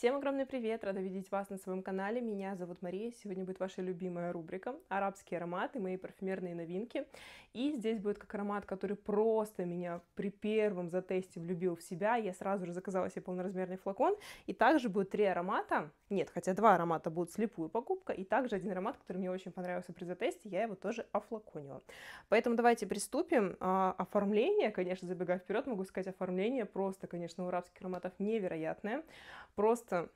Всем огромный привет! Рада видеть вас на своем канале. Меня зовут Мария. Сегодня будет ваша любимая рубрика «Арабские ароматы. Мои парфюмерные новинки». И здесь будет как аромат, который просто меня при первом затесте влюбил в себя. Я сразу же заказала себе полноразмерный флакон. И также будет три аромата, нет, хотя два аромата будут слепую покупка, и также один аромат, который мне очень понравился при затесте, я его тоже офлаконила. Поэтому давайте приступим. А, оформление, конечно, забегая вперед, могу сказать, оформление просто, конечно, у арабских ароматов невероятное. Просто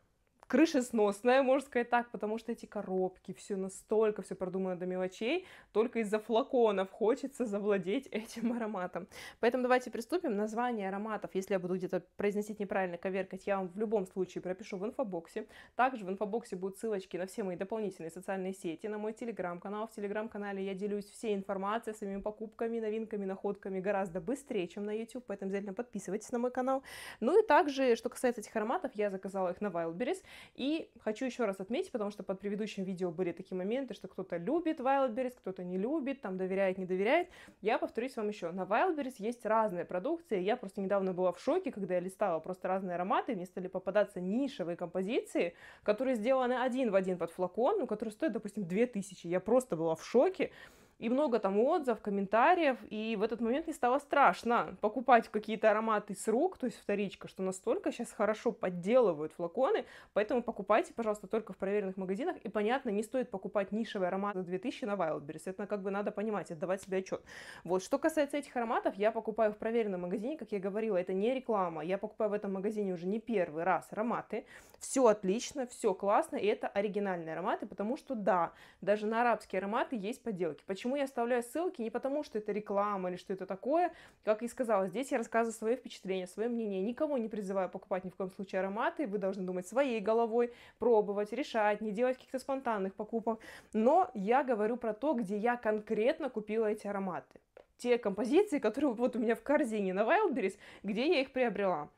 крышесносная, можно сказать так, потому что эти коробки, все настолько все продумано до мелочей, только из-за флаконов хочется завладеть этим ароматом. Поэтому давайте приступим. Название ароматов, если я буду где-то произносить неправильно, коверкать, я вам в любом случае пропишу в инфобоксе. Также в инфобоксе будут ссылочки на все мои дополнительные социальные сети, на мой телеграм-канал. В телеграм-канале я делюсь всей информацией, своими покупками, новинками, находками гораздо быстрее, чем на YouTube, поэтому обязательно подписывайтесь на мой канал. Ну и также, что касается этих ароматов, я заказала их на Wildberries, и хочу еще раз отметить, потому что под предыдущим видео были такие моменты, что кто-то любит Wildberries, кто-то не любит, там доверяет, не доверяет. Я повторюсь вам еще, на Wildberries есть разная продукция. Я просто недавно была в шоке, когда я листала просто разные ароматы, мне стали попадаться нишевые композиции, которые сделаны один в один под флакон, но которые стоят, допустим, 2000. Я просто была в шоке и много там отзывов, комментариев, и в этот момент мне стало страшно покупать какие-то ароматы с рук, то есть вторичка, что настолько сейчас хорошо подделывают флаконы, поэтому покупайте, пожалуйста, только в проверенных магазинах, и понятно, не стоит покупать нишевый аромат за 2000 на Wildberries, это как бы надо понимать, отдавать себе отчет. Вот, что касается этих ароматов, я покупаю в проверенном магазине, как я говорила, это не реклама, я покупаю в этом магазине уже не первый раз ароматы, все отлично, все классно, и это оригинальные ароматы, потому что да, даже на арабские ароматы есть подделки. Почему почему я оставляю ссылки, не потому что это реклама или что это такое. Как и сказала, здесь я рассказываю свои впечатления, свое мнение. Никого не призываю покупать ни в коем случае ароматы. Вы должны думать своей головой, пробовать, решать, не делать каких-то спонтанных покупок. Но я говорю про то, где я конкретно купила эти ароматы те композиции, которые вот у меня в корзине на Wildberries, где я их приобрела.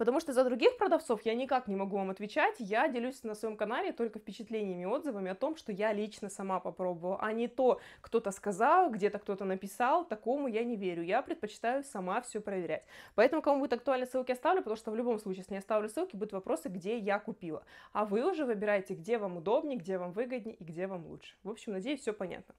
Потому что за других продавцов я никак не могу вам отвечать. Я делюсь на своем канале только впечатлениями отзывами о том, что я лично сама попробовала, а не то, кто-то сказал, где-то кто-то написал, такому я не верю. Я предпочитаю сама все проверять. Поэтому, кому будет актуально, ссылки оставлю, потому что в любом случае, если я оставлю ссылки, будут вопросы, где я купила. А вы уже выбираете, где вам удобнее, где вам выгоднее и где вам лучше. В общем, надеюсь, все понятно.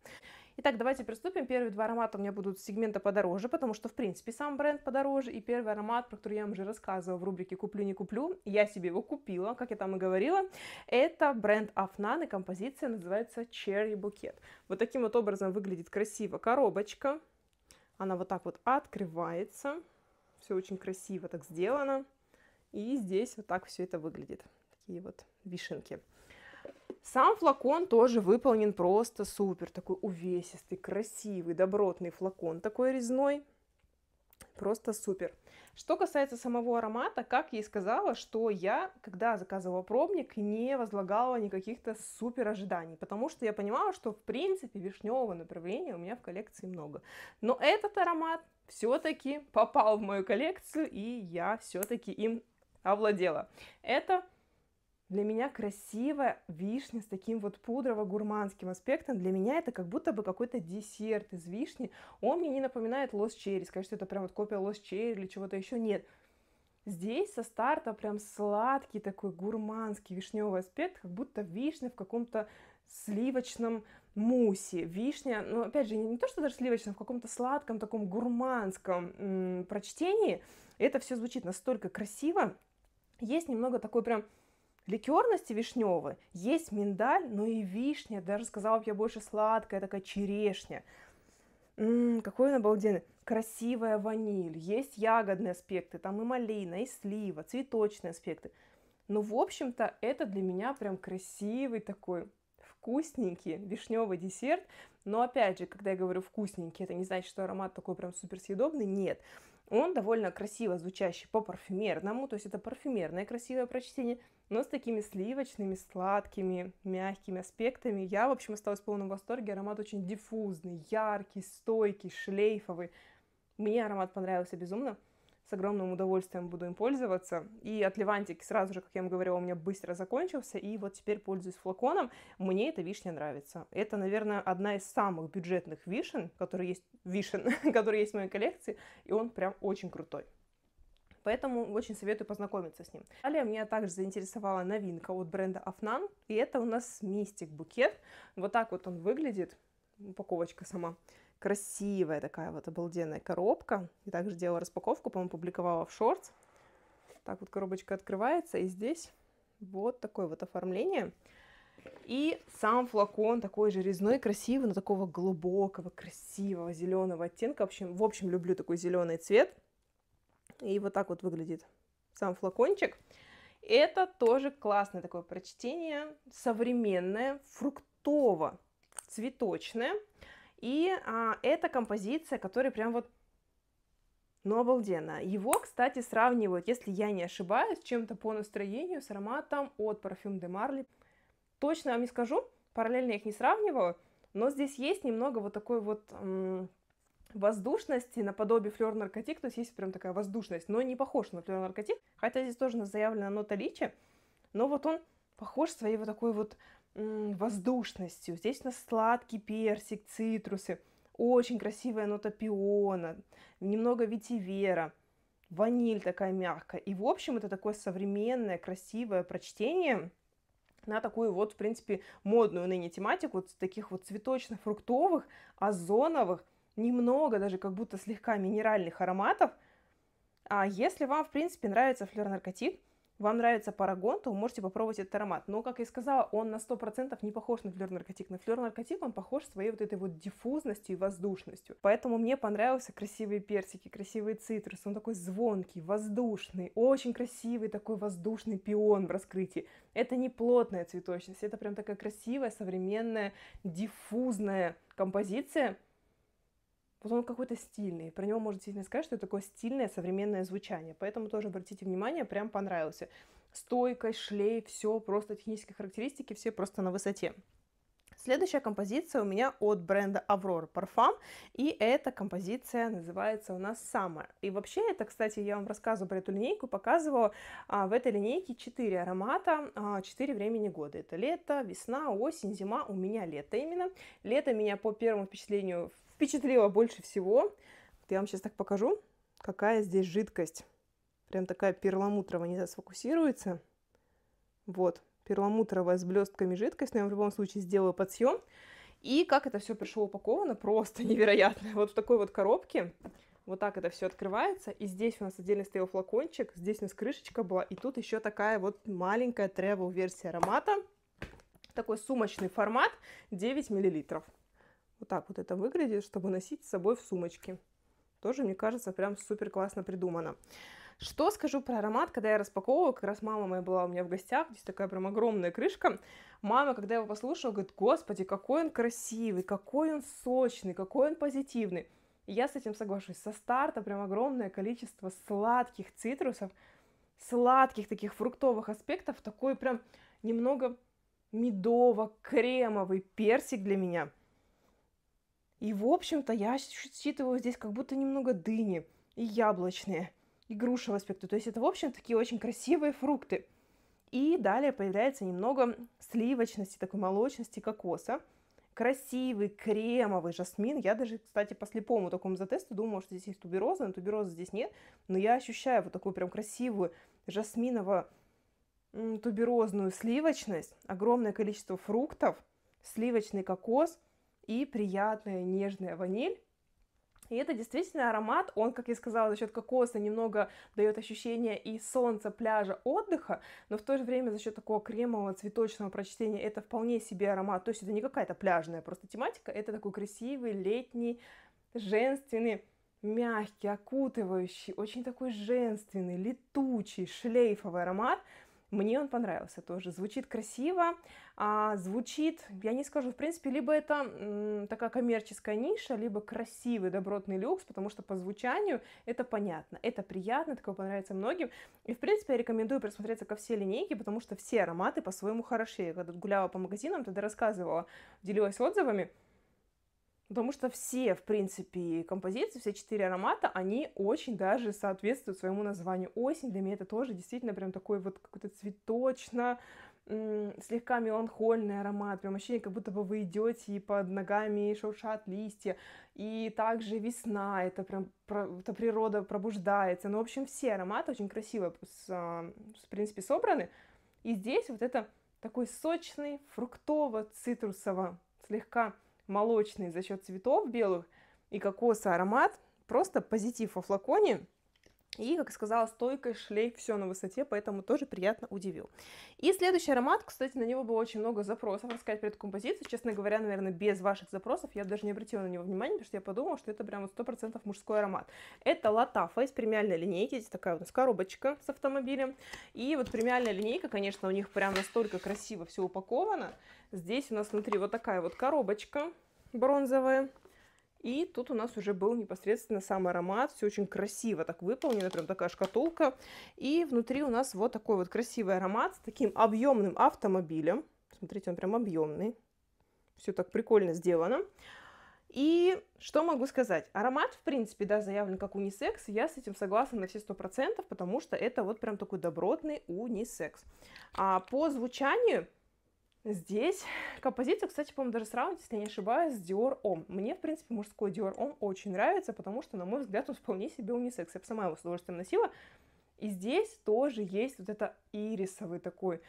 Итак, давайте приступим. Первые два аромата у меня будут с сегмента подороже, потому что, в принципе, сам бренд подороже. И первый аромат, про который я вам уже рассказывала в рубрике «Куплю, не куплю», я себе его купила, как я там и говорила. Это бренд Afnan, и композиция называется Cherry Букет". Вот таким вот образом выглядит красиво коробочка. Она вот так вот открывается. Все очень красиво так сделано. И здесь вот так все это выглядит. Такие вот вишенки. Сам флакон тоже выполнен просто супер. Такой увесистый, красивый, добротный флакон такой резной. Просто супер. Что касается самого аромата, как я и сказала, что я, когда заказывала пробник, не возлагала никаких-то супер ожиданий, потому что я понимала, что в принципе вишневого направления у меня в коллекции много. Но этот аромат все-таки попал в мою коллекцию, и я все-таки им овладела. Это для меня красивая вишня с таким вот пудрово-гурманским аспектом. Для меня это как будто бы какой-то десерт из вишни. Он мне не напоминает лос черри. скажи что это прям вот копия лос черри или чего-то еще. Нет. Здесь со старта прям сладкий такой гурманский вишневый аспект, как будто вишня в каком-то сливочном мусе. Вишня, ну опять же, не, то, что даже сливочном, в каком-то сладком, таком гурманском м- прочтении. Это все звучит настолько красиво. Есть немного такой прям ликерности вишневой есть миндаль, но и вишня, даже сказала бы я больше сладкая, такая черешня. Ммм, какой он обалденный. Красивая ваниль, есть ягодные аспекты, там и малина, и слива, цветочные аспекты. Но, ну, в общем-то, это для меня прям красивый такой вкусненький вишневый десерт. Но опять же, когда я говорю вкусненький, это не значит, что аромат такой прям супер съедобный. Нет, он довольно красиво звучащий по парфюмерному, то есть это парфюмерное красивое прочтение, но с такими сливочными, сладкими, мягкими аспектами. Я, в общем, осталась в полном восторге. Аромат очень диффузный, яркий, стойкий, шлейфовый. Мне аромат понравился безумно. С огромным удовольствием буду им пользоваться. И от Левантики сразу же, как я вам говорила, у меня быстро закончился. И вот теперь пользуюсь флаконом. Мне эта вишня нравится. Это, наверное, одна из самых бюджетных вишен, которые есть, вишен, которые есть в моей коллекции. И он прям очень крутой. Поэтому очень советую познакомиться с ним. Далее меня также заинтересовала новинка от бренда Афнан. И это у нас мистик букет. Вот так вот он выглядит. Упаковочка сама красивая такая вот обалденная коробка. И также делала распаковку, по-моему, публиковала в шортс. Так вот коробочка открывается, и здесь вот такое вот оформление. И сам флакон такой же резной, красивый, но такого глубокого, красивого зеленого оттенка. В общем, в общем, люблю такой зеленый цвет. И вот так вот выглядит сам флакончик. Это тоже классное такое прочтение, современное, фруктово-цветочное. И а, это композиция, которая прям вот ну, обалденно. Его, кстати, сравнивают, если я не ошибаюсь, чем-то по настроению с ароматом от парфюм де Марли. Точно вам не скажу, параллельно их не сравниваю, но здесь есть немного вот такой вот м- воздушности наподобие флер наркотик, то есть есть прям такая воздушность, но не похож на флер наркотик, хотя здесь тоже заявлена нота личи, но вот он похож своей вот такой вот воздушностью. Здесь у нас сладкий персик, цитрусы, очень красивая нота пиона, немного ветивера, ваниль такая мягкая. И, в общем, это такое современное, красивое прочтение на такую вот, в принципе, модную ныне тематику, вот таких вот цветочно-фруктовых, озоновых, немного даже как будто слегка минеральных ароматов. А если вам, в принципе, нравится флер-наркотик, вам нравится парагон, то вы можете попробовать этот аромат. Но, как я и сказала, он на 100% не похож на флер-наркотик. На флер-наркотик он похож своей вот этой вот диффузностью и воздушностью. Поэтому мне понравился красивые персики, красивые цитрус. Он такой звонкий, воздушный, очень красивый такой воздушный пион в раскрытии. Это не плотная цветочность, это прям такая красивая, современная, диффузная композиция, вот он какой-то стильный. Про него можно действительно сказать, что это такое стильное современное звучание. Поэтому тоже обратите внимание, прям понравился. Стойкость, шлей, все, просто технические характеристики, все просто на высоте. Следующая композиция у меня от бренда Aurora Parfum, и эта композиция называется у нас Summer. И вообще это, кстати, я вам рассказываю про эту линейку, показываю а, в этой линейке 4 аромата, а, 4 времени года. Это лето, весна, осень, зима, у меня лето именно. Лето меня по первому впечатлению впечатлила больше всего. Вот я вам сейчас так покажу, какая здесь жидкость. Прям такая перламутровая, не знаю, сфокусируется. Вот, перламутровая с блестками жидкость, но я в любом случае сделаю подсъем. И как это все пришло упаковано, просто невероятно. Вот в такой вот коробке. Вот так это все открывается. И здесь у нас отдельно стоял флакончик, здесь у нас крышечка была. И тут еще такая вот маленькая travel версия аромата. Такой сумочный формат, 9 миллилитров. Вот так вот это выглядит, чтобы носить с собой в сумочке. Тоже, мне кажется, прям супер классно придумано. Что скажу про аромат, когда я распаковывала, как раз мама моя была у меня в гостях, здесь такая прям огромная крышка. Мама, когда я его послушала, говорит, господи, какой он красивый, какой он сочный, какой он позитивный. И я с этим соглашусь. Со старта прям огромное количество сладких цитрусов, сладких таких фруктовых аспектов, такой прям немного медово-кремовый персик для меня – и, в общем-то, я считываю здесь как будто немного дыни и яблочные, и груши в То есть это, в общем, такие очень красивые фрукты. И далее появляется немного сливочности, такой молочности кокоса. Красивый кремовый жасмин. Я даже, кстати, по слепому такому затесту думала, что здесь есть тубероза, но туберозы здесь нет. Но я ощущаю вот такую прям красивую жасминово туберозную сливочность, огромное количество фруктов, сливочный кокос – и приятная нежная ваниль. И это действительно аромат, он, как я сказала, за счет кокоса немного дает ощущение и солнца, пляжа, отдыха, но в то же время за счет такого кремового цветочного прочтения это вполне себе аромат, то есть это не какая-то пляжная просто тематика, это такой красивый, летний, женственный, мягкий, окутывающий, очень такой женственный, летучий, шлейфовый аромат – мне он понравился тоже. Звучит красиво, а, звучит, я не скажу, в принципе, либо это такая коммерческая ниша, либо красивый добротный люкс, потому что по звучанию это понятно, это приятно, такое понравится многим. И, в принципе, я рекомендую присмотреться ко всей линейке, потому что все ароматы по-своему хороши. Я когда гуляла по магазинам, тогда рассказывала, делилась отзывами, Потому что все, в принципе, композиции, все четыре аромата, они очень даже соответствуют своему названию. Осень для меня это тоже действительно прям такой вот какой-то цветочно, слегка меланхольный аромат, прям ощущение, как будто бы вы идете и под ногами шуршат листья, и также весна, это прям это природа пробуждается. Ну, в общем, все ароматы очень красиво, с, а, в принципе, собраны. И здесь вот это такой сочный, фруктово-цитрусово, слегка молочный за счет цветов белых и кокоса аромат. Просто позитив во флаконе. И, как сказала, стойкой шлейф, все на высоте, поэтому тоже приятно удивил. И следующий аромат, кстати, на него было очень много запросов, рассказать про эту композицию. Честно говоря, наверное, без ваших запросов я даже не обратила на него внимания, потому что я подумала, что это прям 100% мужской аромат. Это Латафа из премиальной линейки, здесь такая у нас коробочка с автомобилем. И вот премиальная линейка, конечно, у них прям настолько красиво все упаковано. Здесь у нас внутри вот такая вот коробочка бронзовая и тут у нас уже был непосредственно сам аромат. Все очень красиво так выполнено, прям такая шкатулка. И внутри у нас вот такой вот красивый аромат с таким объемным автомобилем. Смотрите, он прям объемный. Все так прикольно сделано. И что могу сказать? Аромат, в принципе, да, заявлен как унисекс. Я с этим согласна на все сто процентов, потому что это вот прям такой добротный унисекс. А по звучанию Здесь композицию, кстати, по-моему, даже сравнить, если я не ошибаюсь, с Dior Homme. Мне, в принципе, мужской Dior Homme очень нравится, потому что, на мой взгляд, он вполне себе унисекс. Я бы сама его с удовольствием носила. И здесь тоже есть вот это ирисовый такой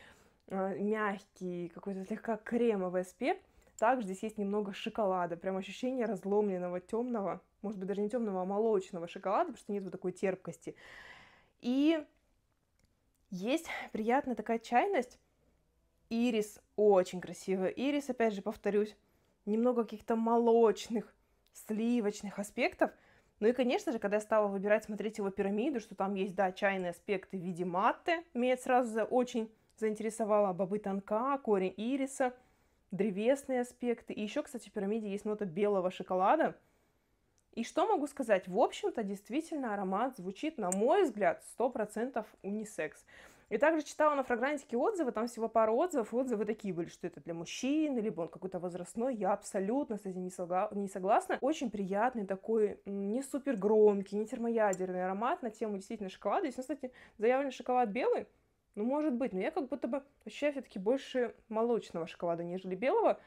э, мягкий, какой-то слегка кремовый аспект. Также здесь есть немного шоколада, прям ощущение разломленного темного, может быть, даже не темного, а молочного шоколада, потому что нет вот такой терпкости. И есть приятная такая чайность, Ирис очень красивый. Ирис, опять же, повторюсь, немного каких-то молочных, сливочных аспектов. Ну и, конечно же, когда я стала выбирать, смотреть его пирамиду, что там есть, да, чайные аспекты в виде матты, меня это сразу очень заинтересовало бобы тонка, корень ириса, древесные аспекты. И еще, кстати, в пирамиде есть нота белого шоколада. И что могу сказать? В общем-то, действительно, аромат звучит, на мой взгляд, 100% унисекс. И также читала на фрагрантике отзывы, там всего пару отзывов, отзывы такие были, что это для мужчин, либо он какой-то возрастной, я абсолютно с этим не, согла- не согласна. Очень приятный такой, не супер громкий, не термоядерный аромат на тему действительно шоколада. Здесь, кстати, заявлен шоколад белый, ну, может быть, но я как будто бы вообще все-таки больше молочного шоколада, нежели белого.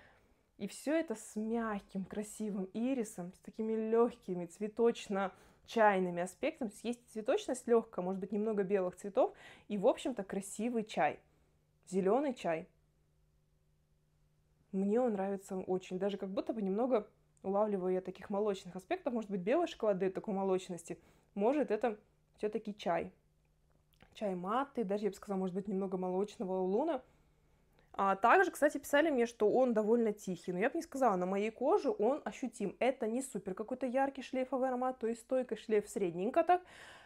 И все это с мягким, красивым ирисом, с такими легкими, цветочно чайными аспектами. То есть есть цветочность легкая, может быть, немного белых цветов, и, в общем-то, красивый чай, зеленый чай. Мне он нравится очень, даже как будто бы немного улавливаю я таких молочных аспектов, может быть, белый шоколад дает такой молочности, может, это все-таки чай. Чай маты, даже я бы сказала, может быть, немного молочного луна а также, кстати, писали мне, что он довольно тихий, но я бы не сказала, на моей коже он ощутим. Это не супер какой-то яркий шлейфовый аромат, то есть стойкий шлейф средненько так,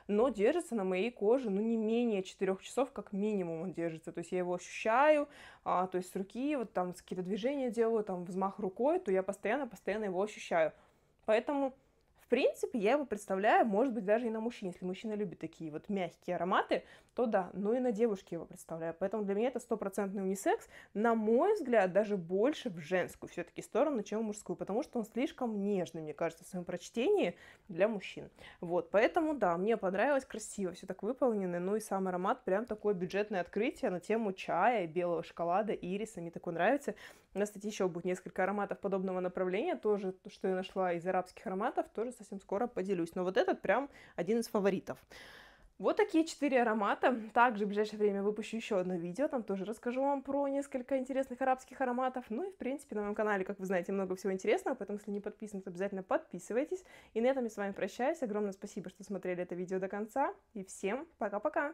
но держится на моей коже, ну, не менее 4 часов, как минимум он держится. То есть я его ощущаю, а, то есть с руки, вот там какие-то движения делаю, там взмах рукой, то я постоянно-постоянно его ощущаю. Поэтому принципе, я его представляю, может быть, даже и на мужчине. Если мужчина любит такие вот мягкие ароматы, то да, Ну и на девушке его представляю. Поэтому для меня это стопроцентный унисекс, на мой взгляд, даже больше в женскую все-таки сторону, чем в мужскую, потому что он слишком нежный, мне кажется, в своем прочтении для мужчин. Вот, поэтому да, мне понравилось, красиво все так выполнено, ну и сам аромат прям такое бюджетное открытие на тему чая, белого шоколада, ириса, мне такой нравится. У нас, кстати, еще будет несколько ароматов подобного направления, тоже, что я нашла из арабских ароматов, тоже совсем скоро поделюсь. Но вот этот прям один из фаворитов. Вот такие четыре аромата. Также в ближайшее время выпущу еще одно видео, там тоже расскажу вам про несколько интересных арабских ароматов. Ну и, в принципе, на моем канале, как вы знаете, много всего интересного, поэтому, если не подписаны, то обязательно подписывайтесь. И на этом я с вами прощаюсь. Огромное спасибо, что смотрели это видео до конца. И всем пока-пока!